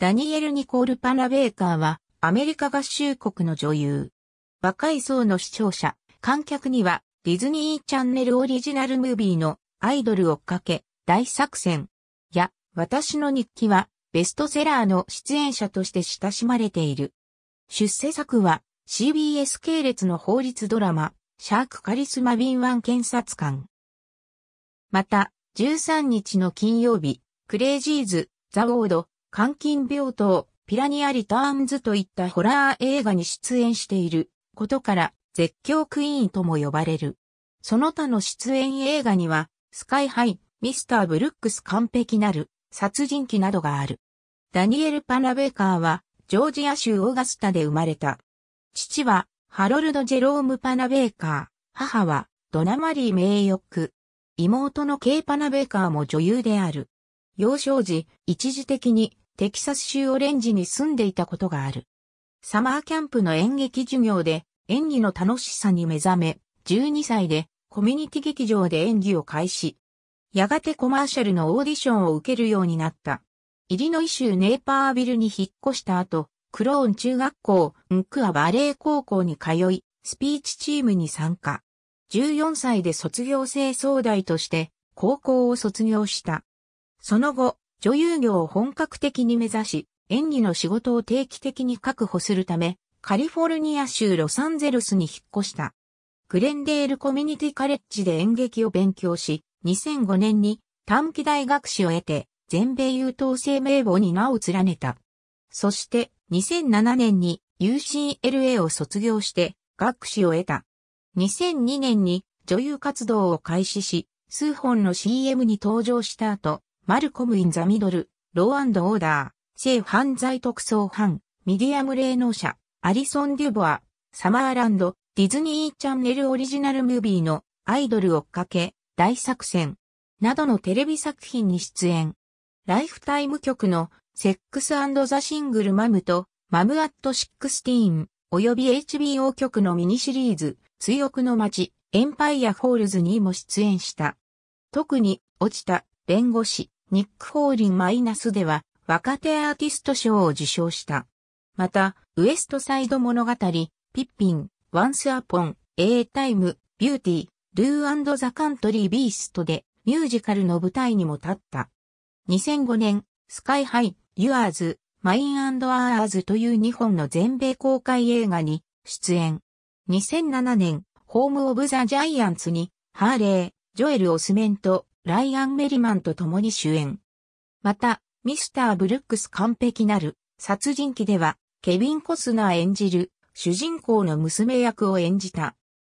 ダニエル・ニコール・パナベーカーは、アメリカ合衆国の女優。若い層の視聴者、観客には、ディズニーチャンネルオリジナルムービーのアイドルをかけ、大作戦。や、私の日記は、ベストセラーの出演者として親しまれている。出世作は、CBS 系列の法律ドラマ、シャークカリスマ敏腕検察官。また、13日の金曜日、クレイジーズ、ザ・ウォード、監禁病棟、ピラニアリターンズといったホラー映画に出演していることから絶叫クイーンとも呼ばれる。その他の出演映画には、スカイハイ、ミスター・ブルックス完璧なる、殺人鬼などがある。ダニエル・パナベーカーは、ジョージア州オーガスタで生まれた。父は、ハロルド・ジェローム・パナベーカー、母は、ドナマリー・メイヨック。妹のケイ・パナベーカーも女優である。幼少時、一時的にテキサス州オレンジに住んでいたことがある。サマーキャンプの演劇授業で演技の楽しさに目覚め、12歳でコミュニティ劇場で演技を開始。やがてコマーシャルのオーディションを受けるようになった。イリノイ州ネーパービルに引っ越した後、クローン中学校、ンクアバレー高校に通い、スピーチチームに参加。14歳で卒業生総代として高校を卒業した。その後、女優業を本格的に目指し、演技の仕事を定期的に確保するため、カリフォルニア州ロサンゼルスに引っ越した。グレンデールコミュニティカレッジで演劇を勉強し、2005年に短期大学士を得て、全米優等生名簿に名を連ねた。そして、2007年に UCLA を卒業して、学士を得た。2002年に女優活動を開始し、数本の CM に登場した後、マルコム・イン・ザ・ミドル、ロー・アンド・オーダー、性犯罪特捜班、ミディアム霊能者、アリソン・デュボア、サマーランド、ディズニーチャンネルオリジナルムービーのアイドル追っかけ、大作戦、などのテレビ作品に出演。ライフタイム局のセックスザ・シングル・マムとマム・アット・シックスティーン、および HBO 局のミニシリーズ、追憶の街、エンパイア・ホールズにも出演した。特に、落ちた、弁護士、ニック・ホーリン・マイナスでは、若手アーティスト賞を受賞した。また、ウエストサイド物語、ピッピン、ワンスアポン、エータイム、ビューティー、ルーザ・カントリー・ビーストで、ミュージカルの舞台にも立った。2005年、スカイハイ、ユアーズ、マインアーズという2本の全米公開映画に出演。2007年、ホーム・オブ・ザ・ジャイアンツに、ハーレー、ジョエル・オスメント、ライアン・メリマンと共に主演。また、ミスター・ブルックス完璧なる殺人鬼では、ケビン・コスナー演じる主人公の娘役を演じた。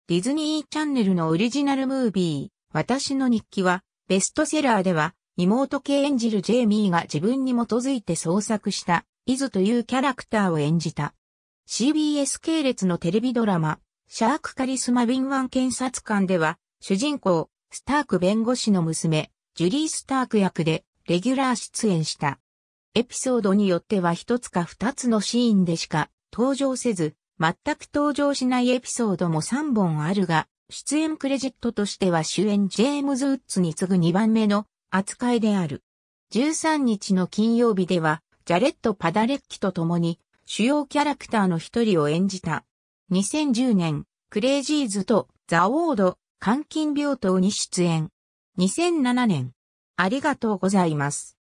ディズニーチャンネルのオリジナルムービー、私の日記は、ベストセラーでは、妹系演じるジェイミーが自分に基づいて創作した、イズというキャラクターを演じた。CBS 系列のテレビドラマ、シャークカリスマ敏腕検察官では、主人公、スターク弁護士の娘、ジュリー・スターク役で、レギュラー出演した。エピソードによっては一つか二つのシーンでしか登場せず、全く登場しないエピソードも三本あるが、出演クレジットとしては主演ジェームズ・ウッズに次ぐ二番目の扱いである。13日の金曜日では、ジャレット・パダレッキと共に主要キャラクターの一人を演じた。2010年、クレイジーズとザ・オード、監禁病棟に出演。2007年。ありがとうございます。